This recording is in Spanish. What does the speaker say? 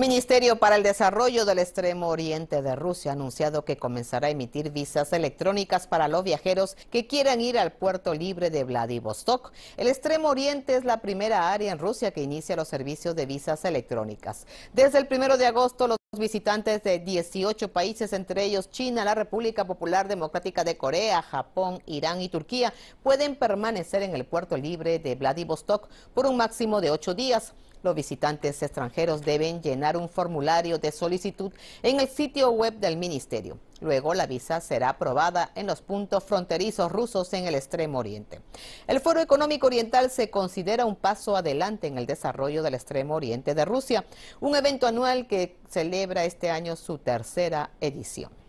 Ministerio para el Desarrollo del Extremo Oriente de Rusia ha anunciado que comenzará a emitir visas electrónicas para los viajeros que quieran ir al puerto libre de Vladivostok. El Extremo Oriente es la primera área en Rusia que inicia los servicios de visas electrónicas. Desde el primero de agosto, los visitantes de 18 países, entre ellos China, la República Popular Democrática de Corea, Japón, Irán y Turquía, pueden permanecer en el puerto libre de Vladivostok por un máximo de ocho días. Los visitantes extranjeros deben llenar un formulario de solicitud en el sitio web del ministerio. Luego la visa será aprobada en los puntos fronterizos rusos en el Extremo Oriente. El Foro Económico Oriental se considera un paso adelante en el desarrollo del Extremo Oriente de Rusia, un evento anual que celebra este año su tercera edición.